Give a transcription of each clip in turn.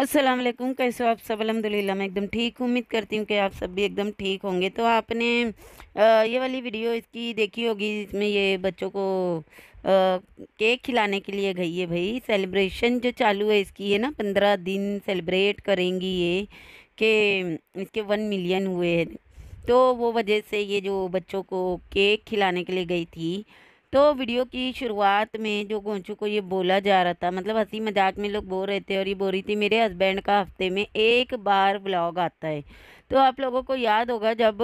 अस्सलाम वालेकुम कैसे हो आप सब अलहमदिल्ला मैं एकदम ठीक उम्मीद करती हूँ कि आप सब भी एकदम ठीक होंगे तो आपने ये वाली वीडियो इसकी देखी होगी इसमें ये बच्चों को केक खिलाने के लिए गई है भाई सेलिब्रेशन जो चालू है इसकी है ना पंद्रह दिन सेलिब्रेट करेंगी ये कि इसके वन मिलियन हुए हैं तो वो वजह से ये जो बच्चों को केक खिलाने के लिए गई थी तो वीडियो की शुरुआत में जो गोंचू को ये बोला जा रहा था मतलब हंसी मजाक में लोग बोल रहे थे और ये बोल रही थी मेरे हस्बैंड का हफ्ते में एक बार ब्लॉग आता है तो आप लोगों को याद होगा जब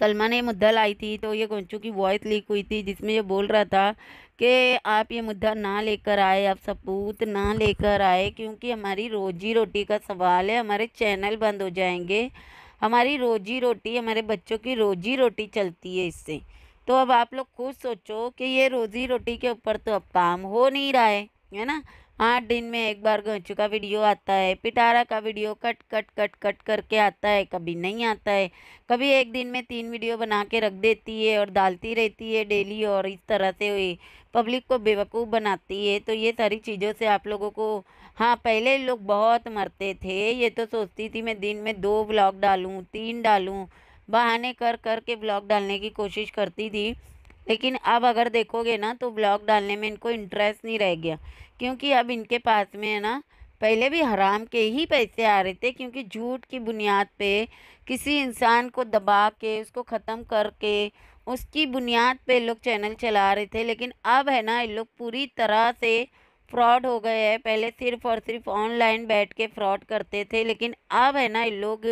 सलमा ने मुद्दा लाई थी तो ये गोंचू की वॉइस लीक हुई थी जिसमें ये बोल रहा था कि आप ये मुद्दा ना लेकर आए आप सपूत ना लेकर आए क्योंकि हमारी रोजी रोटी का सवाल है हमारे चैनल बंद हो जाएंगे हमारी रोजी रोटी हमारे बच्चों की रोजी रोटी चलती है इससे तो अब आप लोग खुद सोचो कि ये रोज़ी रोटी के ऊपर तो अब काम हो नहीं रहा है है ना आठ दिन में एक बार गंचू का वीडियो आता है पिटारा का video cut cut cut cut करके आता है कभी नहीं आता है कभी एक दिन में तीन वीडियो बना के रख देती है और डालती रहती है डेली और इस तरह से हुई पब्लिक को बेवकूफ़ बनाती है तो ये सारी चीज़ों से आप लोगों को हाँ पहले लोग बहुत मरते थे ये तो सोचती थी मैं दिन में दो ब्लॉग डालूँ तीन डालूँ बहाने कर कर के ब्लॉग डालने की कोशिश करती थी लेकिन अब अगर देखोगे ना तो ब्लॉग डालने में इनको इंटरेस्ट नहीं रह गया क्योंकि अब इनके पास में है ना पहले भी हराम के ही पैसे आ रहे थे क्योंकि झूठ की बुनियाद पे किसी इंसान को दबा के उसको ख़त्म करके उसकी बुनियाद पे लोग चैनल चला रहे थे लेकिन अब है ना ये लोग पूरी तरह से फ्रॉड हो गए हैं पहले सिर्फ और सिर्फ ऑनलाइन बैठ के फ्रॉड करते थे लेकिन अब है ना ये लोग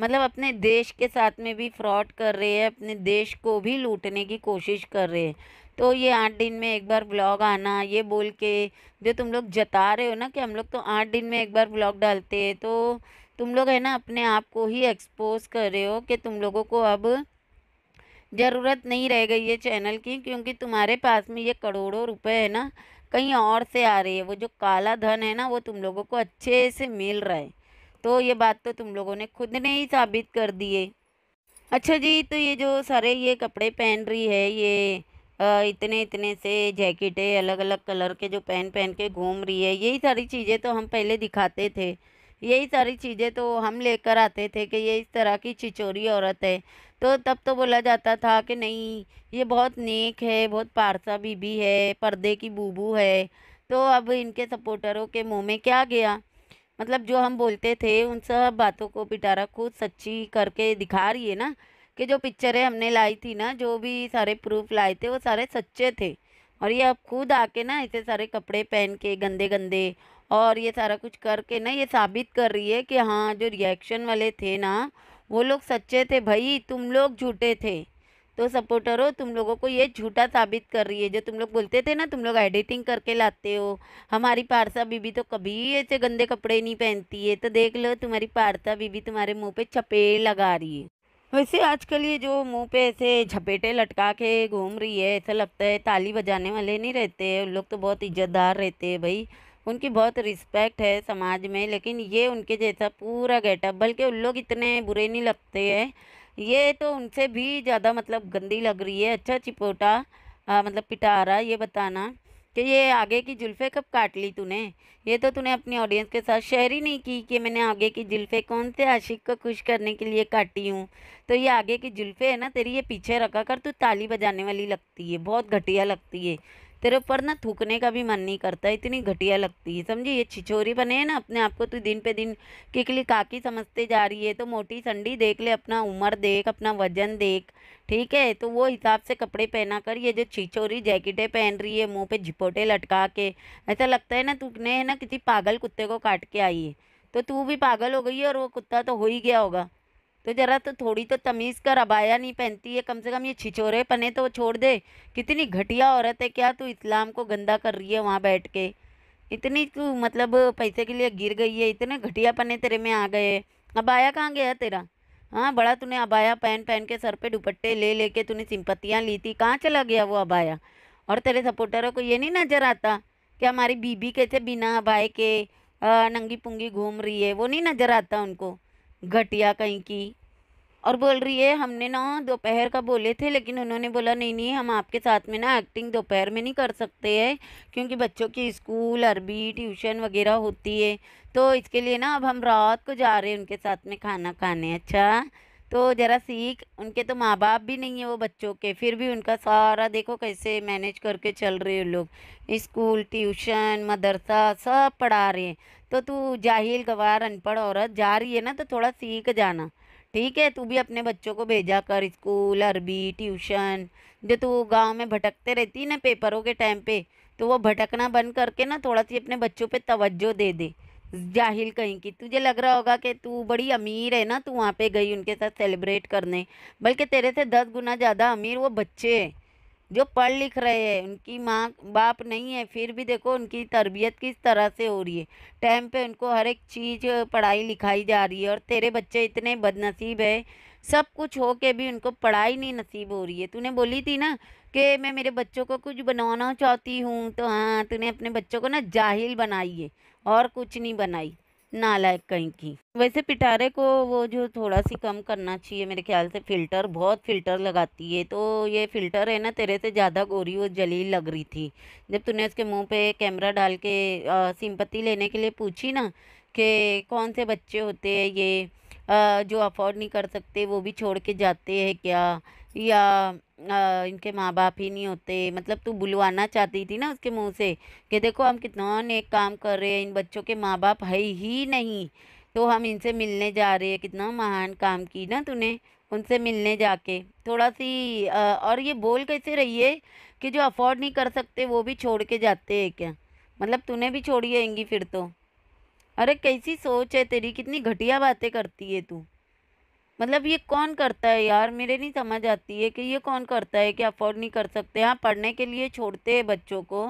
मतलब अपने देश के साथ में भी फ्रॉड कर रहे हैं अपने देश को भी लूटने की कोशिश कर रहे हैं तो ये आठ दिन में एक बार ब्लॉग आना ये बोल के जो तुम लोग जता रहे हो ना कि हम लोग तो आठ दिन में एक बार ब्लॉग डालते हैं तो तुम लोग है ना अपने आप को ही एक्सपोज कर रहे हो कि तुम लोगों को अब ज़रूरत नहीं रह गई है चैनल की क्योंकि तुम्हारे पास में ये करोड़ों रुपए है ना कहीं और से आ रही है वो जो काला धन है ना वो तुम लोगों को अच्छे से मिल रहा है तो ये बात तो तुम लोगों ने खुद ने ही साबित कर दी है अच्छा जी तो ये जो सारे ये कपड़े पहन रही है ये इतने इतने से जैकेटें अलग अलग कलर के जो पहन पहन के घूम रही है यही सारी चीज़ें तो हम पहले दिखाते थे यही सारी चीज़ें तो हम लेकर आते थे कि ये इस तरह की चिचोरी औरत है तो तब तो बोला जाता था कि नहीं ये बहुत नेक है बहुत पारसा बीबी है पर्दे की बूबू है तो अब इनके सपोर्टरों के मुंह में क्या गया मतलब जो हम बोलते थे उन सब बातों को पिटारा खुद सच्ची करके दिखा रही है ना कि जो पिक्चरें हमने लाई थी ना जो भी सारे प्रूफ लाए थे वो सारे सच्चे थे और ये अब खुद आके ना ऐसे सारे कपड़े पहन के गंदे गंदे और ये सारा कुछ करके ना ये साबित कर रही है कि हाँ जो रिएक्शन वाले थे ना वो लोग सच्चे थे भाई तुम लोग झूठे थे तो सपोर्टर हो तुम लोगों को ये झूठा साबित कर रही है जो तुम लोग बोलते थे ना तुम लोग एडिटिंग करके लाते हो हमारी पारसा बीबी तो कभी ऐसे गंदे कपड़े नहीं पहनती है तो देख लो तुम्हारी पारसा बीबी तुम्हारे मुँह पर चपेट लगा रही है वैसे आजकल ये जो मुंह पे ऐसे झपेटे लटका के घूम रही है ऐसा लगता है ताली बजाने वाले नहीं रहते उन लोग तो बहुत इज्जतदार रहते हैं भाई उनकी बहुत रिस्पेक्ट है समाज में लेकिन ये उनके जैसा पूरा गेटअप बल्कि उन लोग इतने बुरे नहीं लगते हैं ये तो उनसे भी ज़्यादा मतलब गंदी लग रही है अच्छा चिपोटा आ, मतलब पिटारा ये बताना कि ये आगे की जुल्फ़े कब काट ली तूने ये तो तूने अपने ऑडियंस के साथ शेयर ही नहीं की कि मैंने आगे की जुल्फ़े कौन से आशिक को खुश करने के लिए काटी हूँ तो ये आगे की जुल्फ़े है ना तेरी ये पीछे रखा कर तू ताली बजाने वाली लगती है बहुत घटिया लगती है तेरे ऊपर ना थूकने का भी मन नहीं करता इतनी घटिया लगती है समझी ये छिछोरी बने ना अपने आप को तू दिन पे दिन किकली काकी समझते जा रही है तो मोटी संडी देख ले अपना उम्र देख अपना वजन देख ठीक है तो वो हिसाब से कपड़े पहना कर ये जो छिछोरी जैकेटें पहन रही है मुँह पे झिपोटे लटका के ऐसा लगता है ना तूने है ना किसी पागल कुत्ते को काट के आई है तो तू भी पागल हो गई है और वो कुत्ता तो हो ही गया होगा तो ज़रा तो थोड़ी तो तमीज़ कर अबाया नहीं पहनती है कम से कम ये छिछोरे पने तो छोड़ दे कितनी घटिया औरत है क्या तू इस्लाम को गंदा कर रही है वहाँ बैठ के इतनी तू मतलब पैसे के लिए गिर गई है इतने घटिया पने तेरे में आ गए अबाया कहाँ गया तेरा हाँ बड़ा तूने अबाया पहन पहन के सर पे दुपट्टे ले लेके तूने सिंपत्तियाँ ली थी कहाँ चला गया वो अबाया और तेरे सपोर्टरों को ये नहीं नज़र आता कि हमारी बीबी कैसे बिना अबाए के नंगी पुंगी घूम रही है वो नहीं नज़र आता उनको घटिया कहीं की और बोल रही है हमने ना दोपहर का बोले थे लेकिन उन्होंने बोला नहीं नहीं हम आपके साथ में ना एक्टिंग दोपहर में नहीं कर सकते हैं क्योंकि बच्चों की स्कूल अरबी ट्यूशन वगैरह होती है तो इसके लिए ना अब हम रात को जा रहे हैं उनके साथ में खाना खाने अच्छा तो ज़रा सीख उनके तो माँ बाप भी नहीं है वो बच्चों के फिर भी उनका सारा देखो कैसे मैनेज करके चल रहे हैं लोग स्कूल ट्यूशन मदरसा सब पढ़ा रहे हैं तो तू जाहिल गवार अनपढ़ औरत जा रही है ना तो थोड़ा सीख जाना ठीक है तू भी अपने बच्चों को भेजा कर स्कूल अरबी ट्यूशन जो तू गांव में भटकते रहती ना पेपरों के टाइम पे तो वो भटकना बंद करके ना थोड़ा सी अपने बच्चों पे तवज्जो दे दे जाहिल कहीं की तुझे लग रहा होगा कि तू बड़ी अमीर है ना तू वहाँ पे गई उनके साथ सेलिब्रेट करने बल्कि तेरे से दस गुना ज़्यादा अमीर वो बच्चे हैं जो पढ़ लिख रहे हैं उनकी माँ बाप नहीं है फिर भी देखो उनकी तरबियत किस तरह से हो रही है टाइम पे उनको हर एक चीज़ पढ़ाई लिखाई जा रही है और तेरे बच्चे इतने बदनसीब है सब कुछ हो के भी उनको पढ़ाई नहीं नसीब हो रही है तूने बोली थी ना कि मैं मेरे बच्चों को कुछ बनाना चाहती हूँ तो हाँ तूने अपने बच्चों को ना जाहिल बनाई है और कुछ नहीं बनाई नालायक कहीं की वैसे पिटारे को वो जो थोड़ा सी कम करना चाहिए मेरे ख्याल से फ़िल्टर बहुत फ़िल्टर लगाती है तो ये फ़िल्टर है ना तेरे से ज़्यादा गोरी और जलील लग रही थी जब तूने उसके मुंह पे कैमरा डाल के सिंपत्ति लेने के लिए पूछी ना कि कौन से बच्चे होते हैं ये आ, जो अफोर्ड नहीं कर सकते वो भी छोड़ के जाते हैं क्या या आ, इनके माँ बाप ही नहीं होते मतलब तू बुलवाना चाहती थी ना उसके मुंह से कि देखो हम कितना नेक काम कर रहे हैं इन बच्चों के माँ बाप है ही नहीं तो हम इनसे मिलने जा रहे हैं कितना महान काम की ना तूने उनसे मिलने जाके थोड़ा सी आ, और ये बोल कैसे रही है कि जो अफोर्ड नहीं कर सकते वो भी छोड़ के जाते हैं क्या मतलब तूने भी छोड़ी आएंगी फिर तो अरे कैसी सोच है तेरी कितनी घटिया बातें करती है तू मतलब ये कौन करता है यार मेरे नहीं समझ आती है कि ये कौन करता है कि अफोर्ड नहीं कर सकते हाँ पढ़ने के लिए छोड़ते हैं बच्चों को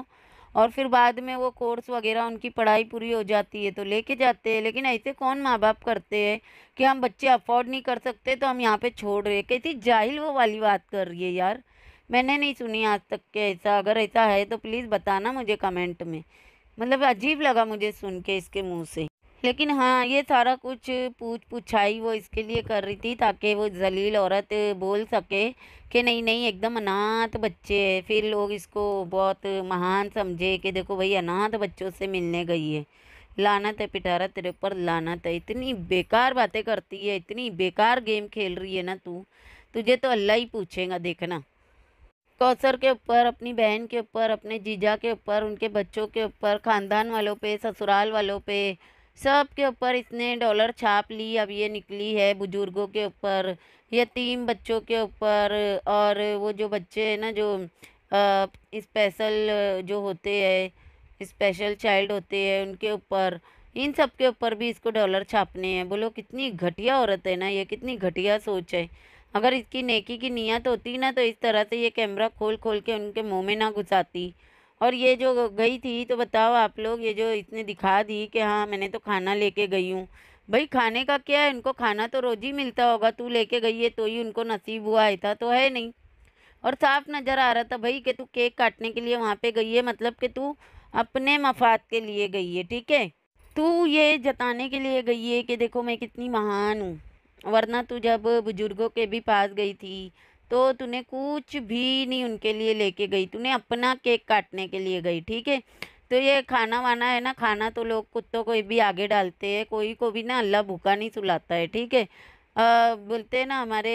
और फिर बाद में वो कोर्स वगैरह उनकी पढ़ाई पूरी हो जाती है तो लेके जाते हैं लेकिन ऐसे कौन माँ बाप करते हैं कि हम बच्चे अफोर्ड नहीं कर सकते तो हम यहाँ पे छोड़ रहे कैसी जाहिल वो वाली बात कर रही है यार मैंने नहीं सुनी आज तक के ऐसा अगर ऐसा है तो प्लीज़ बताना मुझे कमेंट में मतलब अजीब लगा मुझे सुन के इसके मुँह से लेकिन हाँ ये सारा कुछ पूछ पूछाई वो इसके लिए कर रही थी ताकि वो जलील औरत बोल सके कि नहीं नहीं एकदम अनाथ बच्चे है फिर लोग इसको बहुत महान समझे कि देखो भाई अनाथ बच्चों से मिलने गई है लानत है पिटारा तेरे ऊपर लानत है इतनी बेकार बातें करती है इतनी बेकार गेम खेल रही है ना तू तुझे तो अल्लाह ही पूछेगा देखना कौसर के ऊपर अपनी बहन के ऊपर अपने जीजा के ऊपर उनके बच्चों के ऊपर ख़ानदान वालों पे ससुराल वालों पे सब के ऊपर इसने डॉलर छाप ली अब ये निकली है बुज़ुर्गों के ऊपर यतीम बच्चों के ऊपर और वो जो बच्चे हैं ना जो स्पेशल जो होते हैं स्पेशल चाइल्ड होते हैं उनके ऊपर इन सब के ऊपर भी इसको डॉलर छापने हैं बोलो कितनी घटिया औरत है ना ये कितनी घटिया सोच है अगर इसकी नेकी की नीयत होती ना तो इस तरह से ये कैमरा खोल खोल के उनके मुँह में ना घुसाती और ये जो गई थी तो बताओ आप लोग ये जो इसने दिखा दी कि हाँ मैंने तो खाना लेके गई हूँ भाई खाने का क्या है उनको खाना तो रोज़ ही मिलता होगा तू लेके गई है तो ही उनको नसीब हुआ ऐसा तो है नहीं और साफ नज़र आ रहा था भाई कि तू केक काटने के लिए वहाँ पे गई है मतलब कि तू अपने मफाद के लिए गई है ठीक है तू ये जताने के लिए गई है कि देखो मैं कितनी महान हूँ वरना तू जब बुज़ुर्गों के भी पास गई थी तो तूने कुछ भी नहीं उनके लिए लेके गई तूने अपना केक काटने के लिए गई ठीक है तो ये खाना वाना है ना खाना तो लोग कुत्तों को भी आगे डालते हैं कोई को भी ना अल्लाह भूखा नहीं सुलाता है ठीक है बोलते हैं ना हमारे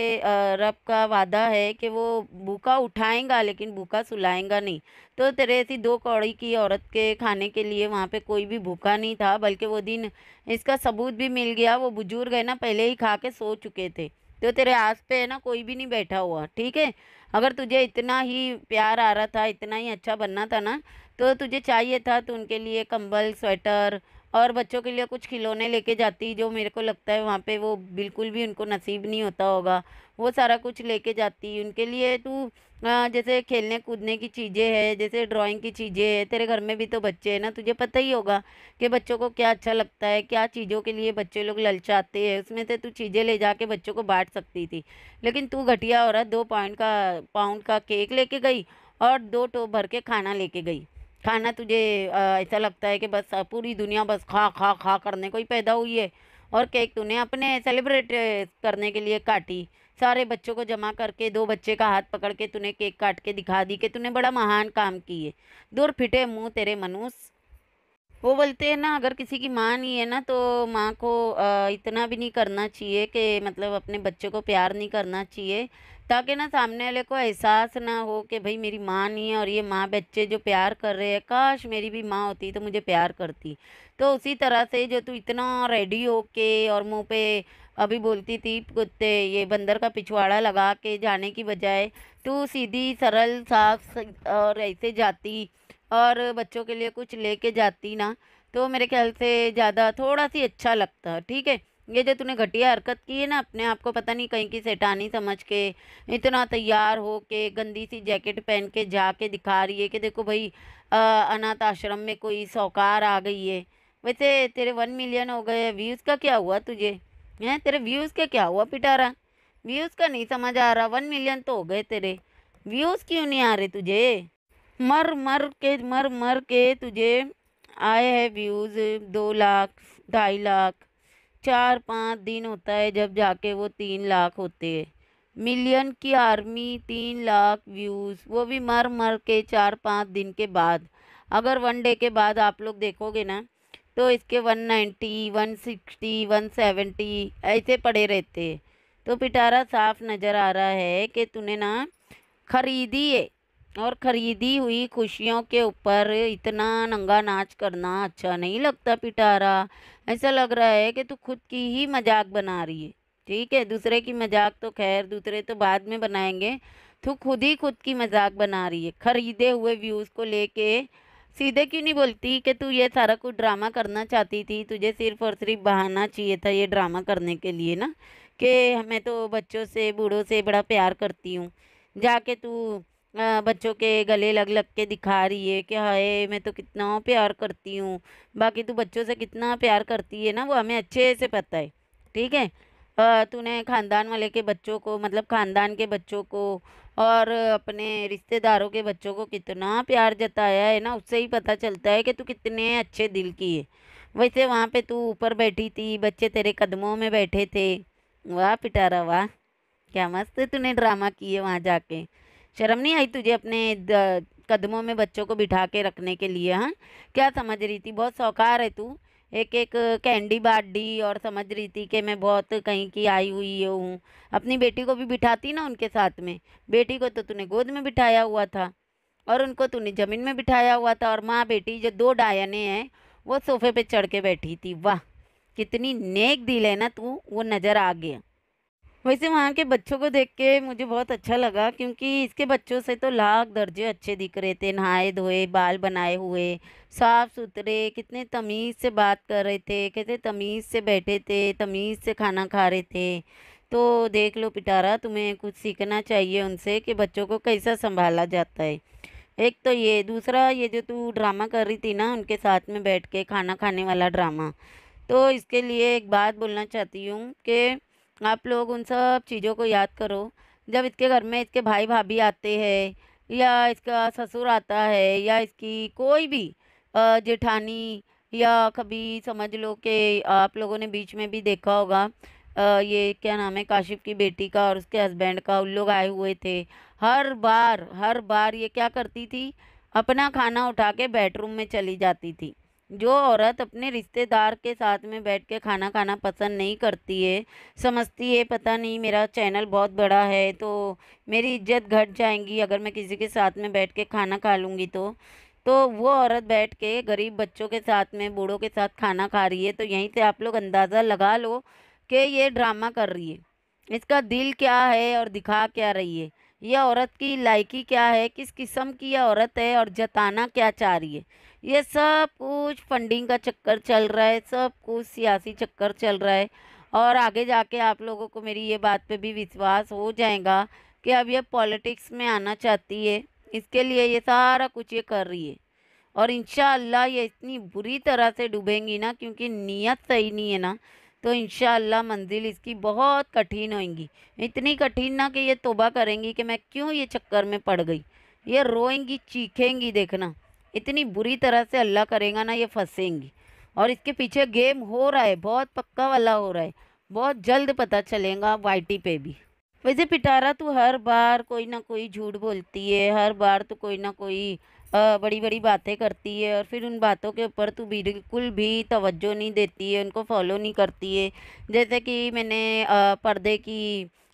रब का वादा है कि वो भूखा उठाएंगा लेकिन भूखा सुलाएंगा नहीं तो तेरे ऐसी दो कौड़ी की औरत के खाने के लिए वहाँ पे कोई भी भूखा नहीं था बल्कि वो दिन इसका सबूत भी मिल गया वो बुजुर्ग है ना पहले ही खा के सो चुके थे तो तेरे आस पे है ना कोई भी नहीं बैठा हुआ ठीक है अगर तुझे इतना ही प्यार आ रहा था इतना ही अच्छा बनना था ना तो तुझे चाहिए था तो उनके लिए कंबल स्वेटर और बच्चों के लिए कुछ खिलौने लेके जाती जो मेरे को लगता है वहाँ पे वो बिल्कुल भी उनको नसीब नहीं होता होगा वो सारा कुछ लेके जाती उनके लिए तू जैसे खेलने कूदने की चीज़ें है जैसे ड्राइंग की चीज़ें है तेरे घर में भी तो बच्चे हैं ना तुझे पता ही होगा कि बच्चों को क्या अच्छा लगता है क्या चीज़ों के लिए बच्चे लोग ललचाते हैं उसमें से तू चीज़ें ले जा के बच्चों को बांट सकती थी लेकिन तू घटिया हो रहा दो पाउंड का पाउंड का केक लेके गई और दो टोप भर के खाना लेके गई खाना तुझे ऐसा लगता है कि बस पूरी दुनिया बस खा खा खा करने को ही पैदा हुई है और केक तूने अपने सेलिब्रेट करने के लिए काटी सारे बच्चों को जमा करके दो बच्चे का हाथ पकड़ के तूने केक काट के दिखा दी कि तूने बड़ा महान काम किए दूर फिटे मुंह तेरे मनुष्य वो बोलते हैं ना अगर किसी की माँ नहीं है ना तो माँ को इतना भी नहीं करना चाहिए कि मतलब अपने बच्चे को प्यार नहीं करना चाहिए ताकि ना सामने वाले को एहसास ना हो कि भाई मेरी माँ नहीं है और ये माँ बच्चे जो प्यार कर रहे हैं काश मेरी भी माँ होती तो मुझे प्यार करती तो उसी तरह से जो तू इतना रेडी हो के और मुँह पे अभी बोलती थी कुत्ते ये बंदर का पिछवाड़ा लगा के जाने की बजाय तू सीधी सरल साफ और ऐसे जाती और बच्चों के लिए कुछ लेके जाती ना तो मेरे ख्याल से ज़्यादा थोड़ा सी अच्छा लगता ठीक है ये जो तूने घटिया हरकत की है ना अपने आप को पता नहीं कहीं की सेठानी समझ के इतना तैयार हो के गंदी सी जैकेट पहन के जाके दिखा रही है कि देखो भाई अनाथ आश्रम में कोई सौकार आ गई है वैसे तेरे वन मिलियन हो गए व्यूज़ का क्या हुआ तुझे हैं तेरे व्यूज़ का क्या हुआ पिटारा व्यूज़ का नहीं समझ आ रहा वन मिलियन तो हो गए तेरे व्यूज़ क्यों नहीं आ रहे तुझे मर मर के मर मर के तुझे आए हैं व्यूज़ दो लाख ढाई लाख चार पाँच दिन होता है जब जाके वो तीन लाख होते हैं मिलियन की आर्मी तीन लाख व्यूज़ वो भी मर मर के चार पाँच दिन के बाद अगर वन डे के बाद आप लोग देखोगे ना तो इसके 190, 160, 170 ऐसे पड़े रहते तो पिटारा साफ नज़र आ रहा है कि तूने ना खरीदी है और ख़रीदी हुई खुशियों के ऊपर इतना नंगा नाच करना अच्छा नहीं लगता पिटारा ऐसा लग रहा है कि तू खुद की ही मजाक बना रही है ठीक है दूसरे की मजाक तो खैर दूसरे तो बाद में बनाएंगे तू खुद ही खुद की मजाक बना रही है ख़रीदे हुए व्यूज़ को लेके सीधे क्यों नहीं बोलती कि तू ये सारा कुछ ड्रामा करना चाहती थी तुझे सिर्फ और सिर्फ बहाना चाहिए था ये ड्रामा करने के लिए ना कि मैं तो बच्चों से बूढ़ों से बड़ा प्यार करती हूँ जाके तू बच्चों के गले लग लग के दिखा रही है कि हाय मैं तो कितना प्यार करती हूँ बाकी तू बच्चों से कितना प्यार करती है ना वो हमें अच्छे से पता है ठीक है तूने ख़ानदान वाले के बच्चों को मतलब ख़ानदान के बच्चों को और अपने रिश्तेदारों के बच्चों को कितना प्यार जताया है ना उससे ही पता चलता है कि तू कितने अच्छे दिल की है वैसे वहाँ पे तू ऊपर बैठी थी बच्चे तेरे कदमों में बैठे थे वाह पिटारा वाह क्या मस्त तूने ड्रामा किए वहाँ जाके शर्म नहीं आई तुझे अपने कदमों में बच्चों को बिठा के रखने के लिए हाँ क्या समझ रही थी बहुत सौकार है तू एक एक कैंडी बांट दी और समझ रही थी कि मैं बहुत कहीं की आई हुई हूँ अपनी बेटी को भी बिठाती ना उनके साथ में बेटी को तो तूने गोद में बिठाया हुआ था और उनको तूने ज़मीन में बिठाया हुआ था और माँ बेटी जो दो डायने हैं वो सोफे पे चढ़ के बैठी थी वाह कितनी नेक दिल है ना तू वो नज़र आ गया वैसे वहाँ के बच्चों को देख के मुझे बहुत अच्छा लगा क्योंकि इसके बच्चों से तो लाख दर्जे अच्छे दिख रहे थे नहाए धोए बाल बनाए हुए साफ़ सुथरे कितने तमीज़ से बात कर रहे थे कहते तमीज़ से बैठे थे तमीज़ से खाना खा रहे थे तो देख लो पिटारा तुम्हें कुछ सीखना चाहिए उनसे कि बच्चों को कैसा संभाला जाता है एक तो ये दूसरा ये जो तू ड्रामा कर रही थी ना उनके साथ में बैठ के खाना खाने वाला ड्रामा तो इसके लिए एक बात बोलना चाहती हूँ कि आप लोग उन सब चीज़ों को याद करो जब इसके घर में इसके भाई भाभी आते हैं या इसका ससुर आता है या इसकी कोई भी जेठानी या कभी समझ लो कि आप लोगों ने बीच में भी देखा होगा ये क्या नाम है काशिफ की बेटी का और उसके हस्बैंड का उन लोग आए हुए थे हर बार हर बार ये क्या करती थी अपना खाना उठा के बेडरूम में चली जाती थी जो औरत अपने रिश्तेदार के साथ में बैठ के खाना खाना पसंद नहीं करती है समझती है पता नहीं मेरा चैनल बहुत बड़ा है तो मेरी इज्जत घट जाएंगी अगर मैं किसी के साथ में बैठ के खाना खा लूँगी तो तो वो औरत बैठ के गरीब बच्चों के साथ में बूढ़ों के साथ खाना खा रही है तो यहीं से आप लोग अंदाज़ा लगा लो कि ये ड्रामा कर रही है इसका दिल क्या है और दिखा क्या रही है यह औरत की लायकी क्या है किस किस्म की यह औरत है और जताना क्या चाह रही है ये सब कुछ फंडिंग का चक्कर चल रहा है सब कुछ सियासी चक्कर चल रहा है और आगे जाके आप लोगों को मेरी ये बात पे भी विश्वास हो जाएगा कि अब ये पॉलिटिक्स में आना चाहती है इसके लिए ये सारा कुछ ये कर रही है और इन ये इतनी बुरी तरह से डूबेंगी ना क्योंकि नीयत सही नहीं है ना तो इन मंजिल इसकी बहुत कठिन होएंगी इतनी कठिन ना कि ये तोबा करेंगी कि मैं क्यों ये चक्कर में पड़ गई ये रोएंगी चीखेंगी देखना इतनी बुरी तरह से अल्लाह करेगा ना ये फंसेंगी और इसके पीछे गेम हो रहा है बहुत पक्का वाला हो रहा है बहुत जल्द पता चलेगा वाइटी पे भी वैसे पिटारा तो हर बार कोई ना कोई झूठ बोलती है हर बार तो कोई ना कोई बड़ी बड़ी बातें करती है और फिर उन बातों के ऊपर तू बिल्कुल भी तवज्जो नहीं देती है उनको फॉलो नहीं करती है जैसे कि मैंने पर्दे की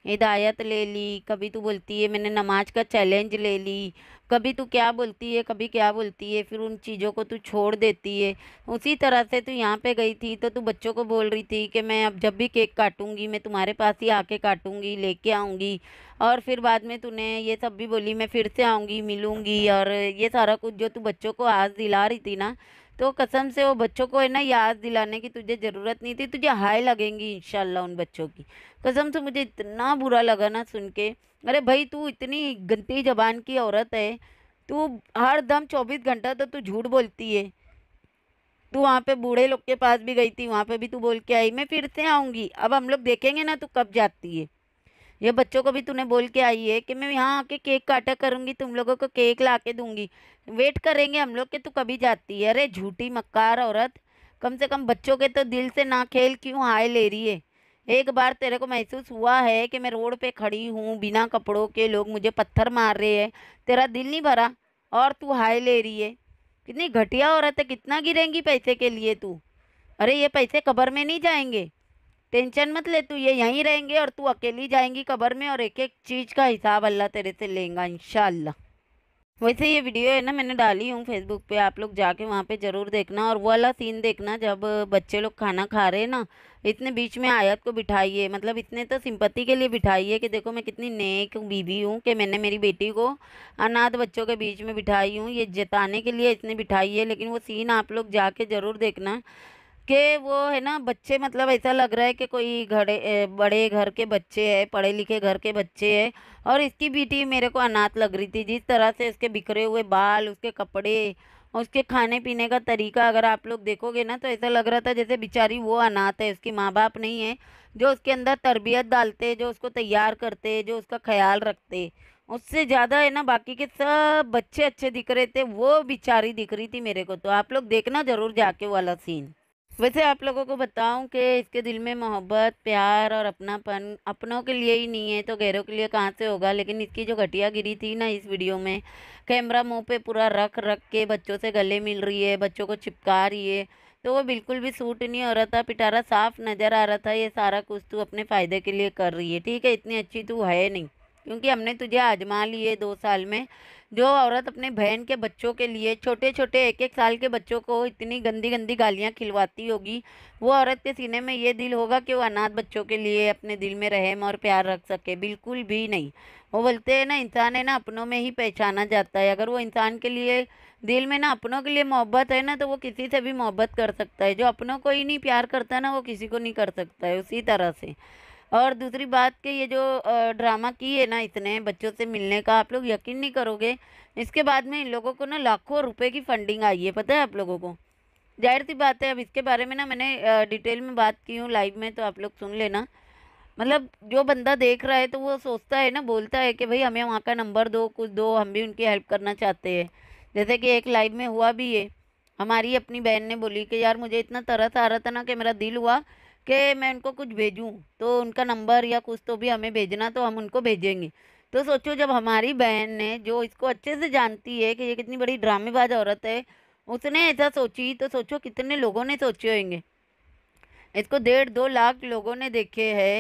हिदायत ले ली कभी तू बोलती है मैंने नमाज का चैलेंज ले ली कभी तू क्या बोलती है कभी क्या बोलती है फिर उन चीज़ों को तू छोड़ देती है उसी तरह से तू यहाँ पे गई थी तो तू बच्चों को बोल रही थी कि मैं अब जब भी केक काटूँगी मैं तुम्हारे पास ही आके काटूँगी लेके आऊँगी और फिर बाद में तूने ये सब भी बोली मैं फिर से आऊँगी मिलूँगी और ये सारा कुछ जो तू बच्चों को आज दिला रही थी ना तो कसम से वो बच्चों को है ना याद दिलाने की तुझे ज़रूरत नहीं थी तुझे हाय लगेंगी इंशाल्लाह उन बच्चों की कसम से मुझे इतना बुरा लगा ना सुन के अरे भाई तू इतनी गंदी जबान की औरत है तू हर दम चौबीस घंटा तो तू झूठ बोलती है तू वहाँ पे बूढ़े लोग के पास भी गई थी वहाँ पे भी तू बोल के आई मैं फिर से आऊँगी अब हम लोग देखेंगे ना तू कब जाती है ये बच्चों को भी तूने बोल के आई है कि मैं यहाँ आके केक काटा करूँगी तुम लोगों को केक ला के दूँगी वेट करेंगे हम लोग कि तू कभी जाती है अरे झूठी मक्कार औरत कम से कम बच्चों के तो दिल से ना खेल क्यों हाय ले रही है एक बार तेरे को महसूस हुआ है कि मैं रोड पे खड़ी हूँ बिना कपड़ों के लोग मुझे पत्थर मार रहे हैं तेरा दिल नहीं भरा और तू हाई ले रही है कितनी घटिया औरत है कितना गिरेंगी पैसे के लिए तू अरे ये पैसे कबर में नहीं जाएंगे टेंशन मत ले तू ये यहीं रहेंगे और तू अकेली जाएंगी कबर में और एक एक चीज़ का हिसाब अल्लाह तेरे से लेंगा इन वैसे तो ये वीडियो है ना मैंने डाली हूँ फेसबुक पे आप लोग जाके वहाँ पे ज़रूर देखना और वो वाला सीन देखना जब बच्चे लोग खाना खा रहे हैं ना इतने बीच में आयत को बिठाइए मतलब इतने तो सिंपत्ति के लिए बिठाइए कि देखो मैं कितनी नेक बीबी हूँ कि मैंने मेरी बेटी को अनाथ बच्चों के बीच में बिठाई हूँ ये जताने के लिए इतने बिठाई है लेकिन वो सीन आप लोग जाके ज़रूर देखना के वो है ना बच्चे मतलब ऐसा लग रहा है कि कोई घड़े बड़े घर के बच्चे हैं पढ़े लिखे घर के बच्चे हैं और इसकी बेटी मेरे को अनाथ लग रही थी जिस तरह से उसके बिखरे हुए बाल उसके कपड़े उसके खाने पीने का तरीका अगर आप लोग देखोगे ना तो ऐसा लग रहा था जैसे बेचारी वो अनाथ है उसकी माँ बाप नहीं है जो उसके अंदर तरबियत डालते जो उसको तैयार करते जो उसका ख्याल रखते उससे ज़्यादा है ना बाकी के सब बच्चे अच्छे दिख रहे थे वो बेचारी दिख रही थी मेरे को तो आप लोग देखना ज़रूर जाके वाला सीन वैसे आप लोगों को बताऊं कि इसके दिल में मोहब्बत प्यार और अपनापन अपनों के लिए ही नहीं है तो गैरों के लिए कहाँ से होगा लेकिन इसकी जो घटिया गिरी थी ना इस वीडियो में कैमरा मुंह पे पूरा रख रख के बच्चों से गले मिल रही है बच्चों को चिपका रही है तो वो बिल्कुल भी सूट नहीं हो रहा था पिटारा साफ नज़र आ रहा था ये सारा कुछ तू अपने फ़ायदे के लिए कर रही है ठीक है इतनी अच्छी तू है नहीं क्योंकि हमने तुझे आजमा लिए दो साल में जो औरत अपने बहन के बच्चों के लिए छोटे छोटे एक एक साल के बच्चों को इतनी गंदी गंदी गालियाँ खिलवाती होगी वो औरत के सीने में ये दिल होगा कि वो अनाथ बच्चों के लिए अपने दिल में रहम और प्यार रख सके बिल्कुल भी नहीं वो बोलते हैं ना इंसान है ना अपनों में ही पहचाना जाता है अगर वो इंसान के लिए दिल में ना अपनों के लिए मोहब्बत है ना तो वो किसी से भी मोहब्बत कर सकता है जो अपनों को ही नहीं प्यार करता ना वो किसी को नहीं कर सकता है उसी तरह से और दूसरी बात कि ये जो ड्रामा की है ना इतने बच्चों से मिलने का आप लोग यकीन नहीं करोगे इसके बाद में इन लोगों को ना लाखों रुपए की फंडिंग आई है पता है आप लोगों को जाहिर सी बात है अब इसके बारे में ना मैंने डिटेल में बात की हूँ लाइव में तो आप लोग सुन लेना मतलब जो बंदा देख रहा है तो वो सोचता है ना बोलता है कि भाई हमें वहाँ का नंबर दो कुछ दो हम भी उनकी हेल्प करना चाहते हैं जैसे कि एक लाइव में हुआ भी है हमारी अपनी बहन ने बोली कि यार मुझे इतना तरस आ रहा था ना कि मेरा दिल हुआ कि मैं उनको कुछ भेजूँ तो उनका नंबर या कुछ तो भी हमें भेजना तो हम उनको भेजेंगे तो सोचो जब हमारी बहन ने जो इसको अच्छे से जानती है कि ये कितनी बड़ी ड्रामेबाज औरत है उसने ऐसा सोची तो सोचो कितने लोगों ने सोचे होंगे इसको डेढ़ दो लाख लोगों ने देखे है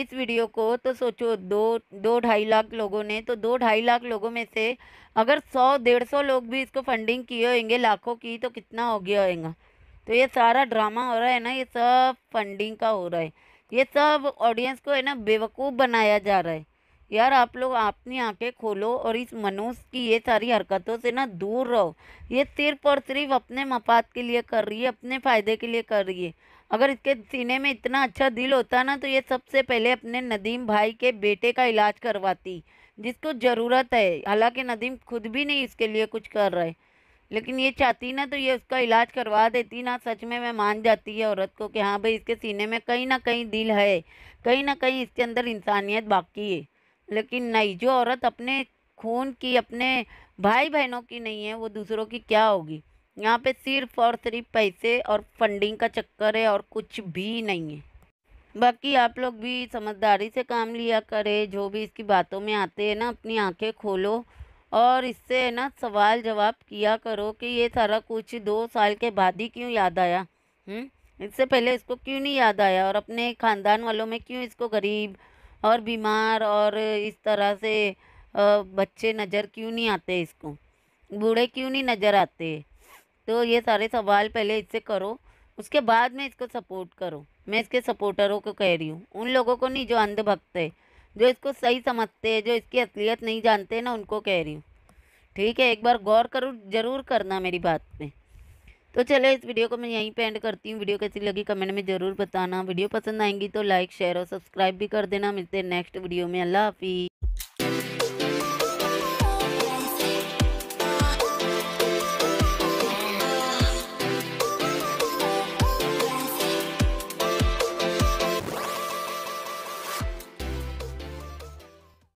इस वीडियो को तो सोचो दो दो ढाई लाख लोगों ने तो दो ढाई लाख लोगों में से अगर सौ डेढ़ सौ लोग भी इसको फंडिंग किए होंगे लाखों की तो कितना हो गया होगा तो ये सारा ड्रामा हो रहा है ना ये सब फंडिंग का हो रहा है ये सब ऑडियंस को है ना बेवकूफ़ बनाया जा रहा है यार आप लोग अपनी आंखें खोलो और इस मनुष्य की ये सारी हरकतों से ना दूर रहो ये सिर्फ और सिर्फ अपने मफाद के लिए कर रही है अपने फ़ायदे के लिए कर रही है अगर इसके सीने में इतना अच्छा दिल होता ना तो ये सबसे पहले अपने नदीम भाई के बेटे का इलाज करवाती जिसको ज़रूरत है हालांकि नदीम खुद भी नहीं इसके लिए कुछ कर रहा है लेकिन ये चाहती ना तो ये उसका इलाज करवा देती ना सच में मैं मान जाती है औरत को कि हाँ भाई इसके सीने में कहीं ना कहीं दिल है कहीं ना कहीं इसके अंदर इंसानियत बाकी है लेकिन नहीं जो औरत अपने खून की अपने भाई बहनों की नहीं है वो दूसरों की क्या होगी यहाँ पे सिर्फ और सिर्फ पैसे और फंडिंग का चक्कर है और कुछ भी नहीं है बाकी आप लोग भी समझदारी से काम लिया करें जो भी इसकी बातों में आते हैं ना अपनी आंखें खोलो और इससे है ना सवाल जवाब किया करो कि ये सारा कुछ दो साल के बाद ही क्यों याद आया हम्म? इससे पहले इसको क्यों नहीं याद आया और अपने ख़ानदान वालों में क्यों इसको गरीब और बीमार और इस तरह से बच्चे नज़र क्यों नहीं आते इसको बूढ़े क्यों नहीं नज़र आते तो ये सारे सवाल पहले इससे करो उसके बाद में इसको सपोर्ट करो मैं इसके सपोर्टरों को कह रही हूँ उन लोगों को नहीं जो अंधभक्त है जो इसको सही समझते हैं जो इसकी असलियत नहीं जानते ना उनको कह रही हूँ ठीक है एक बार गौर करो ज़रूर करना मेरी बात पे तो चले इस वीडियो को मैं यहीं पे एंड करती हूँ वीडियो कैसी लगी कमेंट में ज़रूर बताना वीडियो पसंद आएंगी तो लाइक शेयर और सब्सक्राइब भी कर देना मिलते हैं नेक्स्ट वीडियो में अल्लाह हाफिज़